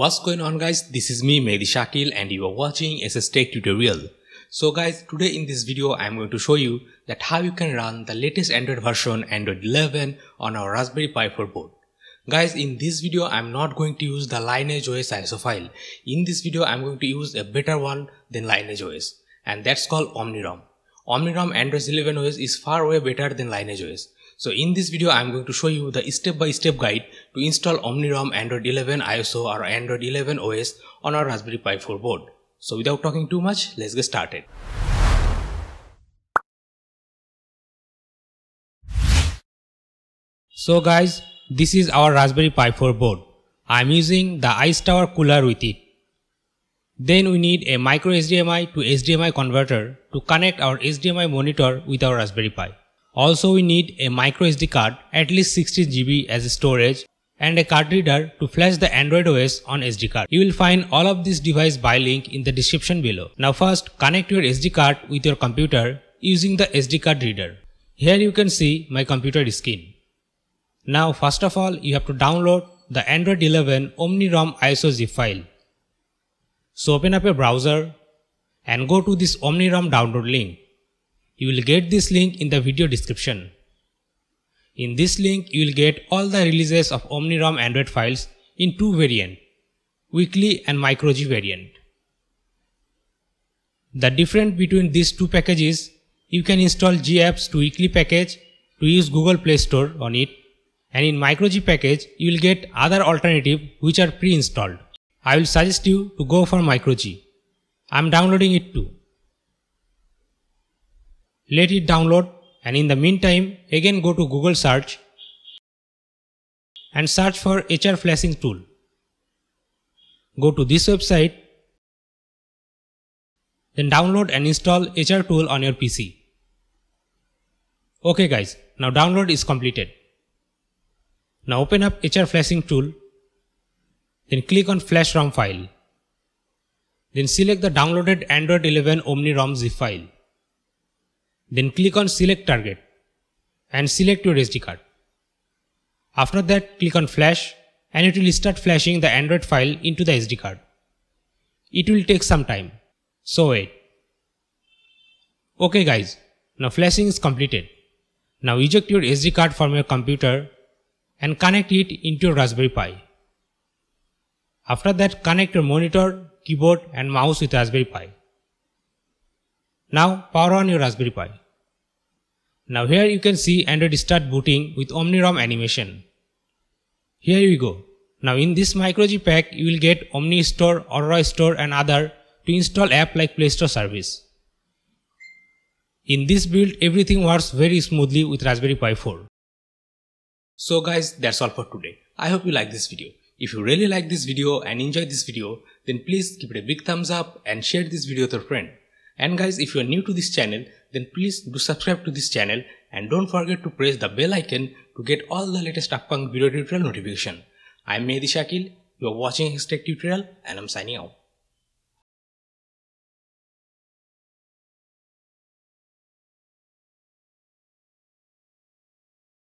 What's going on guys, this is me Mehdi Shakil and you are watching SS Tech tutorial. So guys, today in this video I am going to show you that how you can run the latest Android version Android 11 on our Raspberry Pi 4 board. Guys, in this video I am not going to use the Lineage OS ISO file. In this video I am going to use a better one than Lineage OS and that's called OmniROM. OmniROM Android 11 OS is far way better than Lineage OS so in this video, I'm going to show you the step-by-step -step guide to install OmniROM Android 11 ISO or Android 11 OS on our Raspberry Pi 4 board. So without talking too much, let's get started. So guys, this is our Raspberry Pi 4 board. I'm using the Ice Tower cooler with it. Then we need a micro HDMI to HDMI converter to connect our HDMI monitor with our Raspberry Pi. Also we need a micro SD card at least 60 GB as a storage and a card reader to flash the Android OS on SD card. You will find all of this device by link in the description below. Now first connect your SD card with your computer using the SD card reader. Here you can see my computer screen. Now first of all you have to download the Android 11 OmniROM ISO zip file. So open up your browser and go to this OmniROM download link. You will get this link in the video description. In this link, you will get all the releases of OmniROM Android files in two variant, weekly and microG variant. The difference between these two packages, you can install GApps to weekly package to use Google Play Store on it and in microG package, you will get other alternative which are pre-installed. I will suggest you to go for microG. I am downloading it too let it download and in the meantime again go to Google search and search for HR flashing tool. Go to this website then download and install HR tool on your PC. Okay guys, now download is completed. Now open up HR flashing tool then click on flash ROM file. Then select the downloaded Android 11 Omni ROM zip file. Then click on select target and select your SD card. After that click on flash and it will start flashing the Android file into the SD card. It will take some time. So wait. Okay guys, now flashing is completed. Now eject your SD card from your computer and connect it into your Raspberry Pi. After that connect your monitor, keyboard and mouse with Raspberry Pi. Now power on your Raspberry Pi. Now here you can see Android start booting with OmniROM animation. Here we go. Now in this micro:g pack you will get Omni Store, Aurora Store and other to install app like Play Store service. In this build everything works very smoothly with Raspberry Pi 4. So guys that's all for today. I hope you like this video. If you really like this video and enjoy this video then please give it a big thumbs up and share this video with your friend. And guys, if you are new to this channel, then please do subscribe to this channel and don't forget to press the bell icon to get all the latest upcoming video tutorial notification. I'm Mehdi Shakil, you are watching His Tutorial and I'm signing out.